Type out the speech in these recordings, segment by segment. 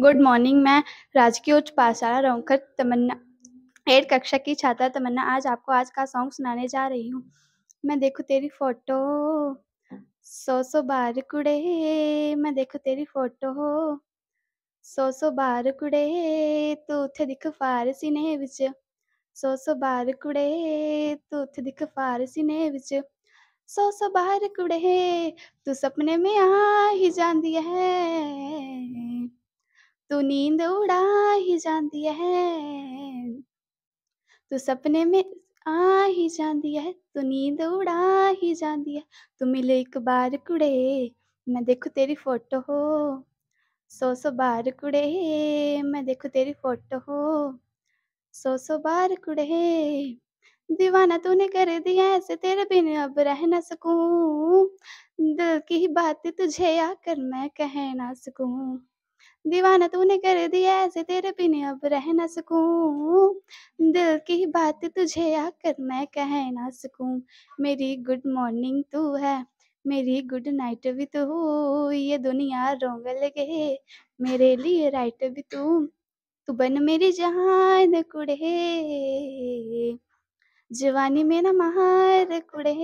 good morning मैं राजकीय उच्च पाठशाला रोंखर तमन्ना एट कक्षा की छात्रा तमन्ना आज आपको आज का सॉन्ग सुनाने जा रही हूँ मैं देखो तेरी फोटो सौ सो बार कुड़े मैं देखो तेरी फोटो सौ सो बार कुड़े तू उथे दिख फार सिने विच सो सो बार कुड़े तू उथे दिख फार ने विच सो सो बार कुड़े तू सपने में आ ही जाती है तू तो नींद उड़ा ही जाती है तू तो सपने में आ ही जाती है तू तो नींद उड़ा ही जाती है तू मिले एक बार कुड़े मैं देखो तेरी फोटो हो सौ सो बार कुड़े मैं देखो तेरी फोटो हो सौ सो बार कुड़े दीवाना तूने कर दिया ऐसे तेरे बिन अब रह ना सकूं दिल की ही बात तुझे आकर मैं कह ना सकूं दीवाना तूने कर दिया ऐसे तेरे बिन अब रह ना सकूं दिल की बात तुझे आकर मैं कह ना सकूं मेरी गुड मॉर्निंग तू है मेरी गुड नाइट भी तू ये दुनिया रोंग लगे मेरे लिए राइट भी तू तू बन मेरी जहान कुड़े जवानी में ना महार कुड़े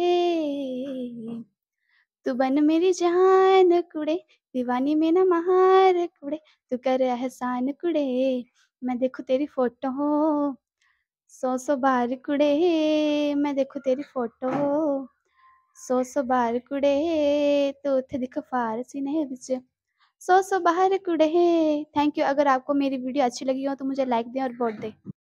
तू बन मेरी जहान कुड़े दीवानी में ना महार कुड़े तू कर एहसान कुड़े मैं देखो तेरी फोटो सौ सौ बार कुड़े मैं देखू तेरी फोटो सौ सौ बार कुड़े तो उत्थे दिखो फारसी ने बिच सौ सौ बाहर कुड़े थैंक यू अगर आपको मेरी वीडियो अच्छी लगी हो तो मुझे लाइक दें और वोट दें